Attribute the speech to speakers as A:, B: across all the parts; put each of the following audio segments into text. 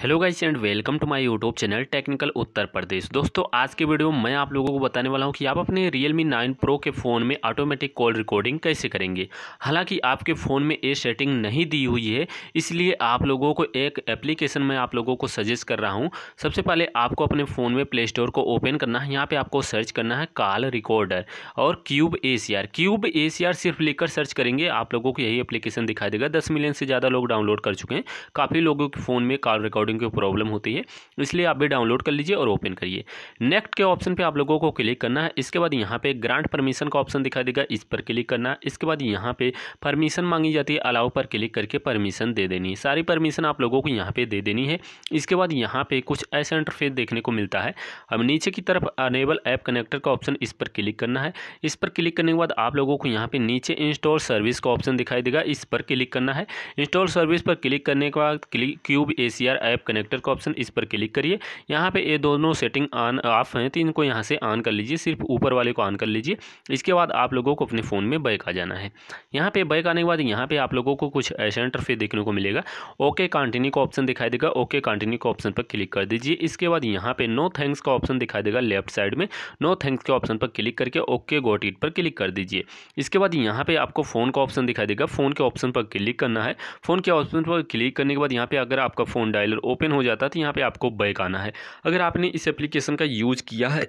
A: hello guys and welcome to my YouTube channel technical Uttar Pradesh दोस्तों आज के वीडियो में मैं आप लोगों को बताने वाला हूं कि आप अपने रियल मी नाइन प्रो के फ़ोन में ऑटोमेटिक कॉल रिकॉर्डिंग कैसे करेंगे हालांकि आपके फ़ोन में ये सेटिंग नहीं दी हुई है इसलिए आप लोगों को एक एप्लीकेशन मैं आप लोगों को सजेस्ट कर रहा हूँ सबसे पहले आपको अपने फ़ोन में प्ले स्टोर को ओपन करना है यहाँ पर आपको सर्च करना है कॉल रिकॉर्डर और क्यूब ए क्यूब ए सिर्फ लिखकर सर्च करेंगे आप लोगों को यही एप्लीकेशन दिखाई देगा दस मिलियन से ज़्यादा लोग डाउनलोड कर चुके हैं काफ़ी लोगों के फ़ोन में कॉल रिकॉर्ड डाउनलोडिंग की प्रॉब्लम होती है इसलिए आप भी डाउनलोड कर लीजिए और ओपन करिए नेक्स्ट के ऑप्शन पर आप लोगों को क्लिक करना है इसके बाद यहाँ पर ग्रांट परमिशन का ऑप्शन दिखाई देगा इस पर क्लिक करना है इसके बाद यहाँ पर परमिशन मांगी जाती है अलाउ पर क्लिक करके परमिशन दे देनी है सारी परमिशन आप लोगों को यहाँ पर दे देनी है इसके बाद यहाँ पर कुछ ऐसे इंटरफेस देखने को मिलता है अब नीचे की तरफ अनेबल ऐप कनेक्टर का ऑप्शन इस पर क्लिक करना है इस पर क्लिक करने के बाद आप लोगों को यहाँ पे नीचे इंस्टॉल सर्विस का ऑप्शन दिखाई देगा इस पर क्लिक करना है इंस्टॉल सर्विस पर क्लिक करने के बाद cube A app type connector का ऑप्शन इस पर क्लिक करिए यहाँ पे ये दोनों सेटिंग ऑन ऑफ हैं तो इनको यहाँ से ऑन कर लीजिए सिर्फ ऊपर वाले को ऑन कर लीजिए इसके बाद आप लोगों को अपने फ़ोन में बैक आ जाना है यहाँ पे बैक आने के बाद यहाँ पे आप लोगों को कुछ ऐसा इंटरफेस देखने को मिलेगा ओके कंटिन्यू का ऑप्शन दिखाई देगा ओके कंटिन्यू का ऑप्शन पर क्लिक कर दीजिए इसके बाद यहाँ पर नो थैंक्स का ऑप्शन दिखाई देगा लेफ्ट साइड में नो थैंक्स के ऑप्शन पर क्लिक करके ओके गोट इट पर क्लिक कर दीजिए इसके बाद यहाँ पर आपको फ़ोन का ऑप्शन दिखाई देगा फ़ोन के ऑप्शन पर क्लिक करना है फ़ोन के ऑप्शन पर क्लिक करने के बाद यहाँ पे अगर आपका फ़ोन डायलर ओपन हो जाता तो यहाँ पर आपको बैक आना है अगर आपने इस एप्लीकेशन का यूज़ किया है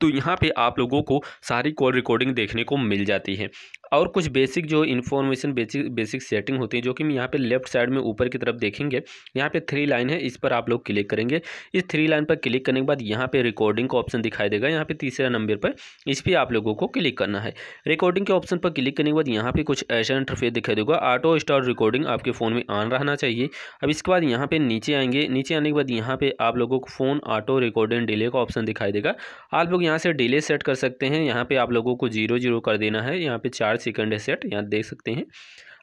A: तो यहाँ पे आप लोगों को सारी कॉल रिकॉर्डिंग देखने को मिल जाती है और कुछ बेसिक जो इन्फॉर्मेशन बेसिक बेसिक सेटिंग होती है जो कि हम यहाँ पे लेफ्ट साइड में ऊपर की तरफ देखेंगे यहाँ पे थ्री लाइन है इस पर आप लोग क्लिक करेंगे इस थ्री लाइन पर क्लिक करने के बाद यहाँ पे रिकॉर्डिंग का ऑप्शन दिखाई देगा यहाँ पे तीसरा नंबर पर इस पर आप लोगों को क्लिक करना है रिकॉर्डिंग के ऑप्शन पर क्लिक करने के बाद यहाँ पर कुछ ऐसा इंटरफेस दिखाई देगा ऑटो स्टार रिकॉर्डिंग आपके फ़ोन में ऑन रहना चाहिए अब इसके बाद यहाँ पर नीचे आएंगे नीचे आने के बाद यहाँ पे आप लोगों को फ़ोन ऑटो रिकॉर्डिंग डिले का ऑप्शन दिखाई देगा आप लोग यहाँ से डिले सेट कर सकते हैं यहाँ पर आप लोगों को जीरो जीरो कर देना है यहाँ पे चार्ज सेकंड है सेट यहाँ देख सकते हैं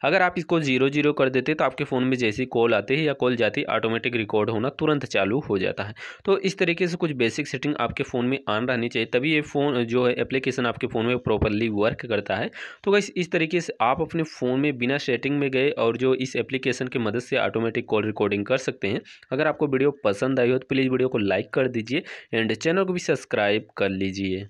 A: अगर आप इसको जीरो जीरो कर देते तो आपके फ़ोन में जैसी कॉल आते है या कॉल जाती है ऑटोमेटिक रिकॉर्ड होना तुरंत चालू हो जाता है तो इस तरीके से कुछ बेसिक सेटिंग आपके फ़ोन में आन रहनी चाहिए तभी ये फ़ोन जो है एप्लीकेशन आपके फ़ोन में प्रॉपरली वर्क करता है तो वैसे इस तरीके से आप अपने फ़ोन में बिना सेटिंग में गए और जो इस एप्लीकेशन की मदद से ऑटोमेटिक कॉल रिकॉर्डिंग कर सकते हैं अगर आपको वीडियो पसंद आई हो तो प्लीज़ वीडियो को लाइक कर दीजिए एंड चैनल को भी सब्सक्राइब कर लीजिए